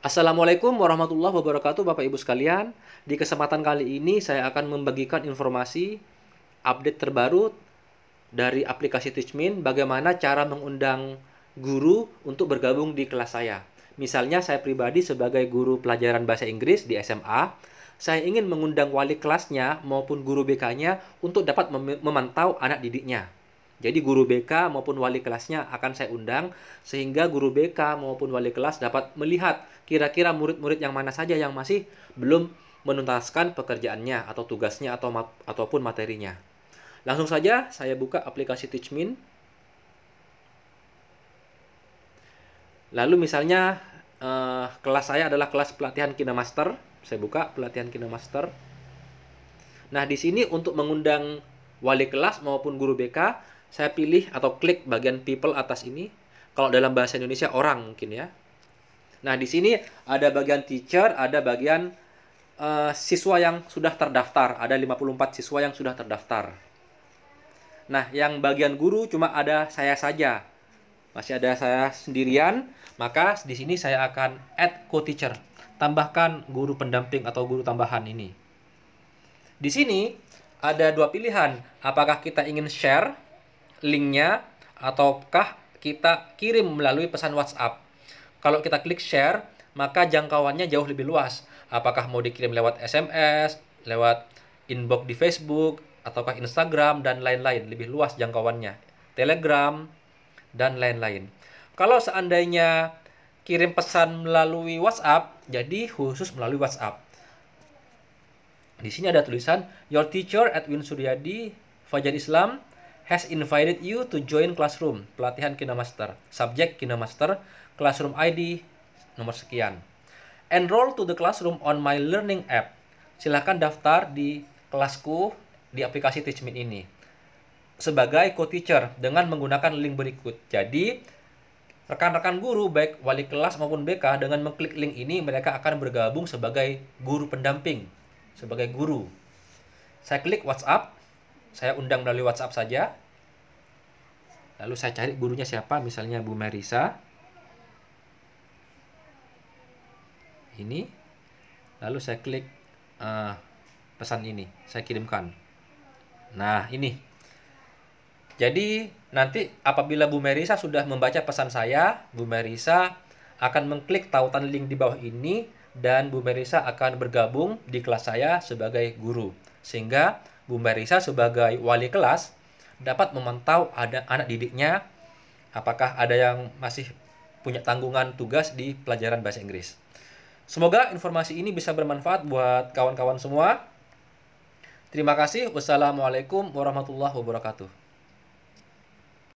Assalamualaikum warahmatullahi wabarakatuh Bapak Ibu sekalian. Di kesempatan kali ini saya akan membagikan informasi update terbaru dari aplikasi Teachmin bagaimana cara mengundang guru untuk bergabung di kelas saya. Misalnya saya pribadi sebagai guru pelajaran bahasa Inggris di SMA, saya ingin mengundang wali kelasnya maupun guru BK-nya untuk dapat memantau anak didiknya. Jadi guru BK maupun wali kelasnya akan saya undang sehingga guru BK maupun wali kelas dapat melihat kira-kira murid-murid yang mana saja yang masih belum menuntaskan pekerjaannya atau tugasnya atau mat ataupun materinya. Langsung saja saya buka aplikasi Teachmin. Lalu misalnya eh, kelas saya adalah kelas pelatihan KineMaster. Saya buka pelatihan KineMaster. Nah, di sini untuk mengundang wali kelas maupun guru BK saya pilih atau klik bagian people atas ini. Kalau dalam bahasa Indonesia orang mungkin ya. Nah, di sini ada bagian teacher, ada bagian uh, siswa yang sudah terdaftar. Ada 54 siswa yang sudah terdaftar. Nah, yang bagian guru cuma ada saya saja. Masih ada saya sendirian, maka di sini saya akan add co-teacher. Tambahkan guru pendamping atau guru tambahan ini. Di sini ada dua pilihan, apakah kita ingin share linknya ataukah kita kirim melalui pesan WhatsApp. Kalau kita klik share, maka jangkauannya jauh lebih luas. Apakah mau dikirim lewat SMS, lewat inbox di Facebook, ataukah Instagram, dan lain-lain. Lebih luas jangkauannya. Telegram, dan lain-lain. Kalau seandainya kirim pesan melalui WhatsApp, jadi khusus melalui WhatsApp. Di sini ada tulisan, Your teacher at Edwin Suryadi, Fajar Islam, has invited you to join classroom pelatihan KineMaster. subject KineMaster, classroom ID nomor sekian. Enroll to the classroom on my learning app. Silahkan daftar di kelasku di aplikasi Teachmeet ini sebagai co-teacher dengan menggunakan link berikut. Jadi, rekan-rekan guru baik wali kelas maupun BK dengan mengklik link ini mereka akan bergabung sebagai guru pendamping, sebagai guru. Saya klik WhatsApp saya undang melalui WhatsApp saja. Lalu saya cari gurunya siapa, misalnya Bu Merisa. Ini. Lalu saya klik uh, pesan ini, saya kirimkan. Nah, ini. Jadi nanti apabila Bu Merisa sudah membaca pesan saya, Bu Merisa akan mengklik tautan link di bawah ini dan Bu Merisa akan bergabung di kelas saya sebagai guru. Sehingga Bu Marisa sebagai wali kelas dapat memantau ada anak didiknya apakah ada yang masih punya tanggungan tugas di pelajaran bahasa Inggris. Semoga informasi ini bisa bermanfaat buat kawan-kawan semua. Terima kasih. Wassalamualaikum warahmatullahi wabarakatuh.